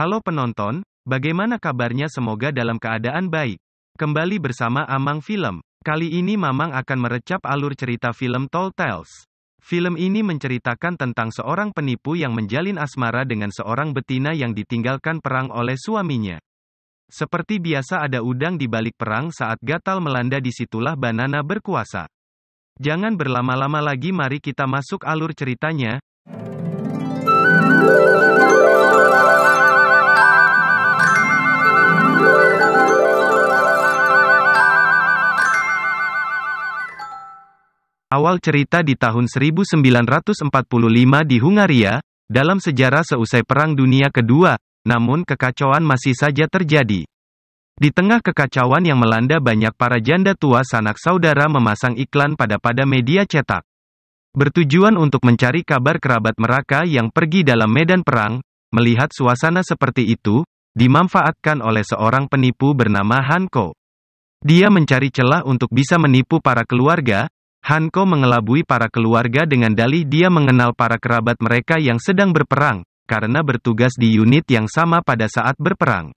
Halo penonton, bagaimana kabarnya semoga dalam keadaan baik. Kembali bersama Amang Film. Kali ini Mamang akan merecap alur cerita film Tall Tales. Film ini menceritakan tentang seorang penipu yang menjalin asmara dengan seorang betina yang ditinggalkan perang oleh suaminya. Seperti biasa ada udang di balik perang saat gatal melanda disitulah banana berkuasa. Jangan berlama-lama lagi mari kita masuk alur ceritanya, Awal cerita di tahun 1945 di Hungaria, dalam sejarah seusai Perang Dunia Kedua, namun kekacauan masih saja terjadi. Di tengah kekacauan yang melanda banyak para janda tua sanak saudara memasang iklan pada-pada media cetak. Bertujuan untuk mencari kabar kerabat mereka yang pergi dalam medan perang, melihat suasana seperti itu, dimanfaatkan oleh seorang penipu bernama Hanko. Dia mencari celah untuk bisa menipu para keluarga, Hanko mengelabui para keluarga dengan dalih dia mengenal para kerabat mereka yang sedang berperang, karena bertugas di unit yang sama pada saat berperang.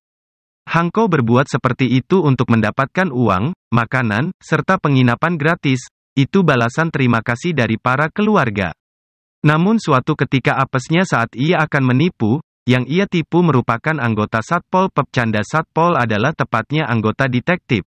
Hanko berbuat seperti itu untuk mendapatkan uang, makanan, serta penginapan gratis, itu balasan terima kasih dari para keluarga. Namun suatu ketika apesnya saat ia akan menipu, yang ia tipu merupakan anggota Satpol Pepcanda Satpol adalah tepatnya anggota detektif.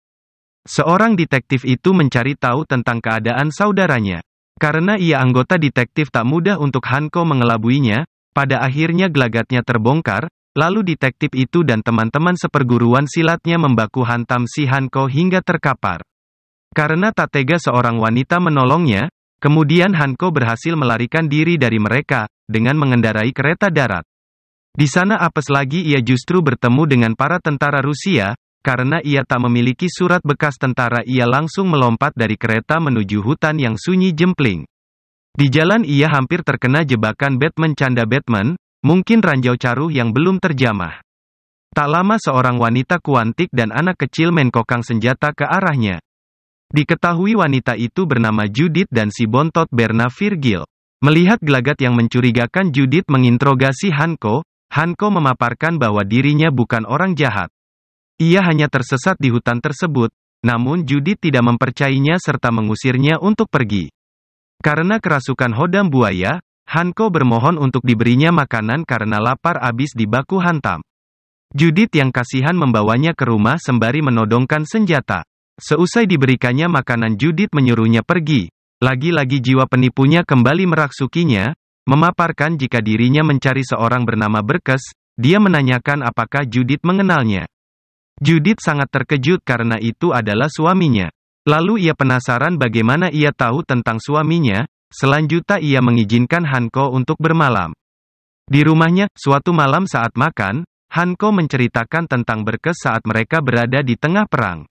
Seorang detektif itu mencari tahu tentang keadaan saudaranya. Karena ia anggota detektif tak mudah untuk Hanko mengelabuinya, pada akhirnya gelagatnya terbongkar, lalu detektif itu dan teman-teman seperguruan silatnya membaku hantam si Hanko hingga terkapar. Karena tak tega seorang wanita menolongnya, kemudian Hanko berhasil melarikan diri dari mereka, dengan mengendarai kereta darat. Di sana apes lagi ia justru bertemu dengan para tentara Rusia, karena ia tak memiliki surat bekas tentara ia langsung melompat dari kereta menuju hutan yang sunyi jempling. Di jalan ia hampir terkena jebakan Batman canda Batman, mungkin ranjau caruh yang belum terjamah. Tak lama seorang wanita kuantik dan anak kecil menkokang senjata ke arahnya. Diketahui wanita itu bernama Judith dan si bontot Berna Virgil. Melihat gelagat yang mencurigakan Judith menginterogasi Hanko, Hanko memaparkan bahwa dirinya bukan orang jahat. Ia hanya tersesat di hutan tersebut, namun Judith tidak mempercayainya serta mengusirnya untuk pergi. Karena kerasukan hodam buaya, Hanko bermohon untuk diberinya makanan karena lapar abis baku hantam. Judith yang kasihan membawanya ke rumah sembari menodongkan senjata. Seusai diberikannya makanan Judith menyuruhnya pergi. Lagi-lagi jiwa penipunya kembali meraksukinya, memaparkan jika dirinya mencari seorang bernama Berkes, dia menanyakan apakah Judith mengenalnya. Judith sangat terkejut karena itu adalah suaminya. Lalu ia penasaran bagaimana ia tahu tentang suaminya, selanjutnya ia mengizinkan Hanko untuk bermalam. Di rumahnya, suatu malam saat makan, Hanko menceritakan tentang Berkes saat mereka berada di tengah perang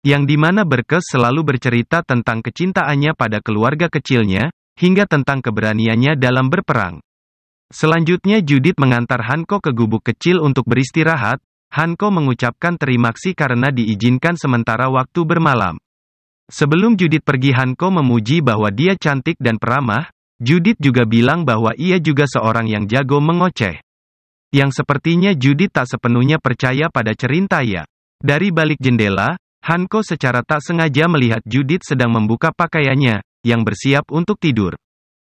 yang dimana Berkes selalu bercerita tentang kecintaannya pada keluarga kecilnya, hingga tentang keberaniannya dalam berperang. Selanjutnya Judith mengantar Hanko ke gubuk kecil untuk beristirahat, Hanko mengucapkan terima kasih karena diizinkan sementara waktu bermalam. Sebelum Judit pergi Hanko memuji bahwa dia cantik dan peramah, Judit juga bilang bahwa ia juga seorang yang jago mengoceh. Yang sepertinya Judit tak sepenuhnya percaya pada cerita ya. Dari balik jendela, Hanko secara tak sengaja melihat Judit sedang membuka pakaiannya, yang bersiap untuk tidur.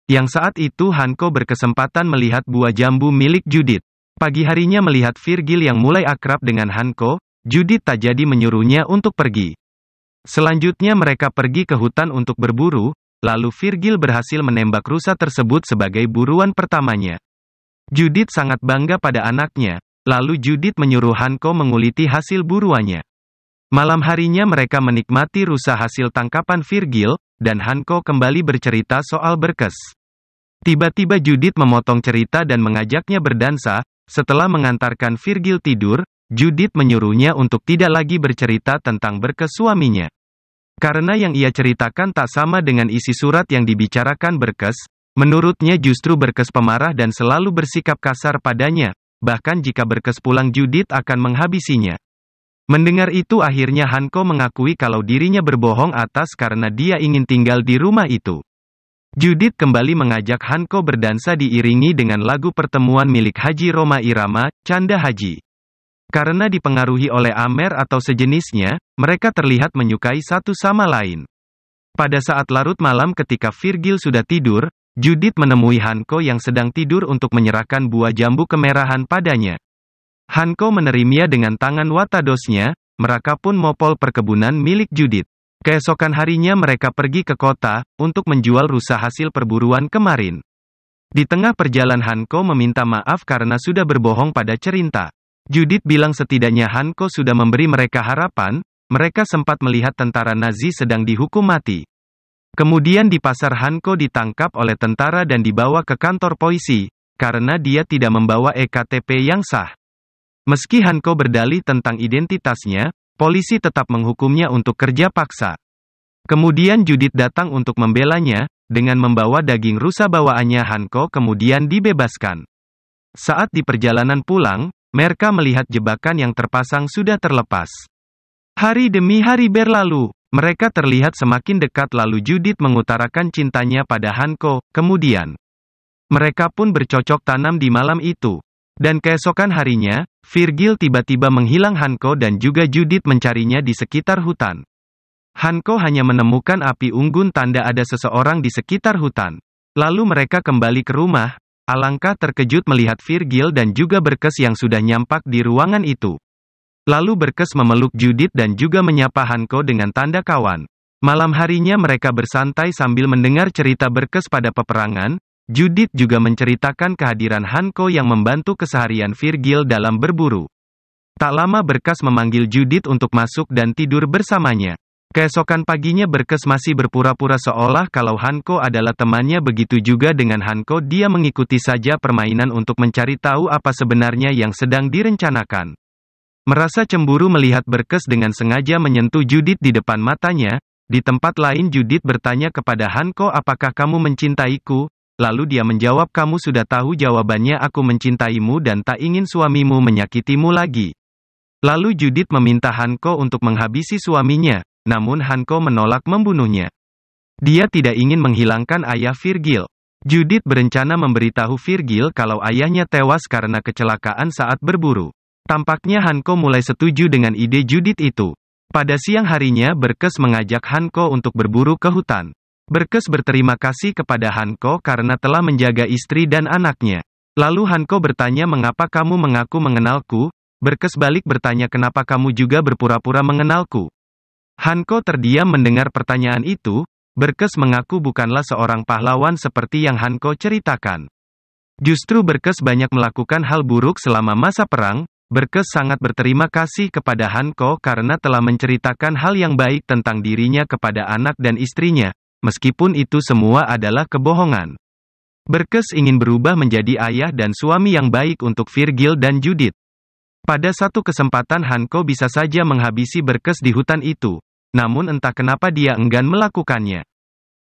Yang saat itu Hanko berkesempatan melihat buah jambu milik Judit. Pagi harinya melihat Virgil yang mulai akrab dengan Hanko, Judith tak jadi menyuruhnya untuk pergi. Selanjutnya mereka pergi ke hutan untuk berburu, lalu Virgil berhasil menembak rusa tersebut sebagai buruan pertamanya. Judith sangat bangga pada anaknya, lalu Judith menyuruh Hanko menguliti hasil buruannya. Malam harinya mereka menikmati rusa hasil tangkapan Virgil, dan Hanko kembali bercerita soal berkes. Tiba-tiba Judith memotong cerita dan mengajaknya berdansa, setelah mengantarkan Virgil tidur, Judith menyuruhnya untuk tidak lagi bercerita tentang berkes suaminya. Karena yang ia ceritakan tak sama dengan isi surat yang dibicarakan berkes, menurutnya justru berkes pemarah dan selalu bersikap kasar padanya, bahkan jika berkes pulang Judith akan menghabisinya. Mendengar itu akhirnya Hanko mengakui kalau dirinya berbohong atas karena dia ingin tinggal di rumah itu. Judith kembali mengajak Hanko berdansa diiringi dengan lagu pertemuan milik Haji Roma Irama, Canda Haji. Karena dipengaruhi oleh Amer atau sejenisnya, mereka terlihat menyukai satu sama lain. Pada saat larut malam ketika Virgil sudah tidur, Judith menemui Hanko yang sedang tidur untuk menyerahkan buah jambu kemerahan padanya. Hanko menerimia dengan tangan watadosnya, mereka pun mopol perkebunan milik Judith. Keesokan harinya mereka pergi ke kota, untuk menjual rusa hasil perburuan kemarin. Di tengah perjalanan Hanko meminta maaf karena sudah berbohong pada cerita. Judith bilang setidaknya Hanko sudah memberi mereka harapan, mereka sempat melihat tentara Nazi sedang dihukum mati. Kemudian di pasar Hanko ditangkap oleh tentara dan dibawa ke kantor polisi, karena dia tidak membawa EKTP yang sah. Meski Hanko berdalih tentang identitasnya, Polisi tetap menghukumnya untuk kerja paksa. Kemudian Judith datang untuk membelanya, dengan membawa daging rusa bawaannya Hanko kemudian dibebaskan. Saat di perjalanan pulang, mereka melihat jebakan yang terpasang sudah terlepas. Hari demi hari berlalu, mereka terlihat semakin dekat lalu Judith mengutarakan cintanya pada Hanko, kemudian. Mereka pun bercocok tanam di malam itu. Dan keesokan harinya, Virgil tiba-tiba menghilang Hanko dan juga Judith mencarinya di sekitar hutan. Hanko hanya menemukan api unggun tanda ada seseorang di sekitar hutan. Lalu mereka kembali ke rumah, alangkah terkejut melihat Virgil dan juga Berkes yang sudah nyampak di ruangan itu. Lalu Berkes memeluk Judith dan juga menyapa Hanko dengan tanda kawan. Malam harinya mereka bersantai sambil mendengar cerita Berkes pada peperangan, Judith juga menceritakan kehadiran Hanko yang membantu keseharian Virgil dalam berburu. Tak lama Berkas memanggil Judith untuk masuk dan tidur bersamanya. Keesokan paginya Berkas masih berpura-pura seolah kalau Hanko adalah temannya begitu juga dengan Hanko dia mengikuti saja permainan untuk mencari tahu apa sebenarnya yang sedang direncanakan. Merasa cemburu melihat Berkes dengan sengaja menyentuh Judith di depan matanya, di tempat lain Judith bertanya kepada Hanko apakah kamu mencintaiku, Lalu dia menjawab kamu sudah tahu jawabannya aku mencintaimu dan tak ingin suamimu menyakitimu lagi. Lalu Judith meminta Hanko untuk menghabisi suaminya, namun Hanko menolak membunuhnya. Dia tidak ingin menghilangkan ayah Virgil. Judith berencana memberitahu Virgil kalau ayahnya tewas karena kecelakaan saat berburu. Tampaknya Hanko mulai setuju dengan ide Judith itu. Pada siang harinya Berkes mengajak Hanko untuk berburu ke hutan. Berkes berterima kasih kepada Hanko karena telah menjaga istri dan anaknya. Lalu Hanko bertanya mengapa kamu mengaku mengenalku, Berkes balik bertanya kenapa kamu juga berpura-pura mengenalku. Hanko terdiam mendengar pertanyaan itu, Berkes mengaku bukanlah seorang pahlawan seperti yang Hanko ceritakan. Justru Berkes banyak melakukan hal buruk selama masa perang, Berkes sangat berterima kasih kepada Hanko karena telah menceritakan hal yang baik tentang dirinya kepada anak dan istrinya, meskipun itu semua adalah kebohongan. Berkes ingin berubah menjadi ayah dan suami yang baik untuk Virgil dan Judith. Pada satu kesempatan Hanko bisa saja menghabisi Berkes di hutan itu, namun entah kenapa dia enggan melakukannya.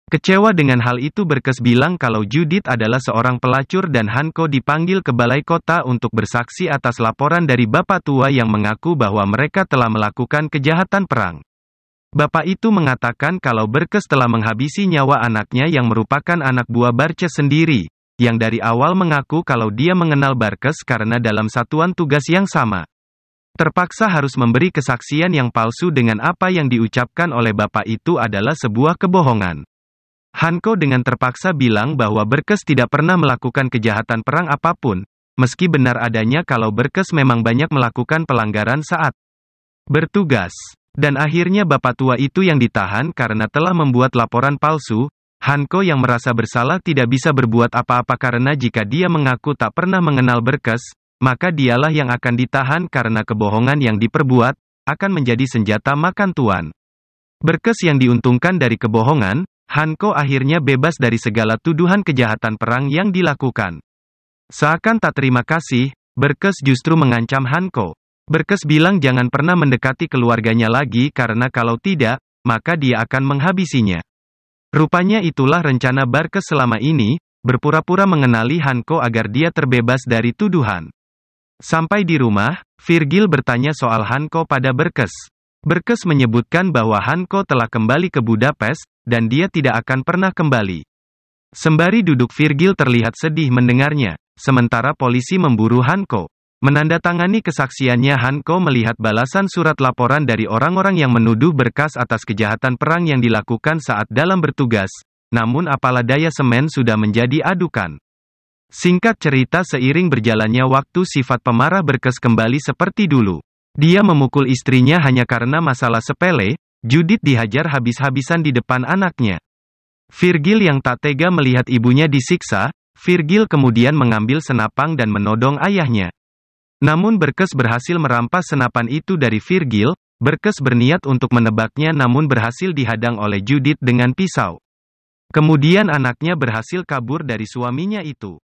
Kecewa dengan hal itu Berkes bilang kalau Judith adalah seorang pelacur dan Hanko dipanggil ke balai kota untuk bersaksi atas laporan dari bapak tua yang mengaku bahwa mereka telah melakukan kejahatan perang. Bapak itu mengatakan kalau Berkes telah menghabisi nyawa anaknya yang merupakan anak buah Barca sendiri, yang dari awal mengaku kalau dia mengenal Barkes karena dalam satuan tugas yang sama. Terpaksa harus memberi kesaksian yang palsu dengan apa yang diucapkan oleh bapak itu adalah sebuah kebohongan. Hanko dengan terpaksa bilang bahwa Berkes tidak pernah melakukan kejahatan perang apapun, meski benar adanya kalau Berkes memang banyak melakukan pelanggaran saat bertugas. Dan akhirnya bapak tua itu yang ditahan karena telah membuat laporan palsu, Hanko yang merasa bersalah tidak bisa berbuat apa-apa karena jika dia mengaku tak pernah mengenal berkas, maka dialah yang akan ditahan karena kebohongan yang diperbuat, akan menjadi senjata makan tuan. Berkes yang diuntungkan dari kebohongan, Hanko akhirnya bebas dari segala tuduhan kejahatan perang yang dilakukan. Seakan tak terima kasih, Berkes justru mengancam Hanko. Berkes bilang jangan pernah mendekati keluarganya lagi karena kalau tidak, maka dia akan menghabisinya. Rupanya itulah rencana Barkes selama ini, berpura-pura mengenali Hanko agar dia terbebas dari tuduhan. Sampai di rumah, Virgil bertanya soal Hanko pada Berkes. Berkes menyebutkan bahwa Hanko telah kembali ke Budapest, dan dia tidak akan pernah kembali. Sembari duduk Virgil terlihat sedih mendengarnya, sementara polisi memburu Hanko. Menandatangani kesaksiannya Hanko melihat balasan surat laporan dari orang-orang yang menuduh berkas atas kejahatan perang yang dilakukan saat dalam bertugas, namun apalah daya semen sudah menjadi adukan. Singkat cerita seiring berjalannya waktu sifat pemarah berkes kembali seperti dulu. Dia memukul istrinya hanya karena masalah sepele, Judith dihajar habis-habisan di depan anaknya. Virgil yang tak tega melihat ibunya disiksa, Virgil kemudian mengambil senapang dan menodong ayahnya. Namun Berkes berhasil merampas senapan itu dari Virgil, Berkes berniat untuk menebaknya namun berhasil dihadang oleh Judith dengan pisau. Kemudian anaknya berhasil kabur dari suaminya itu.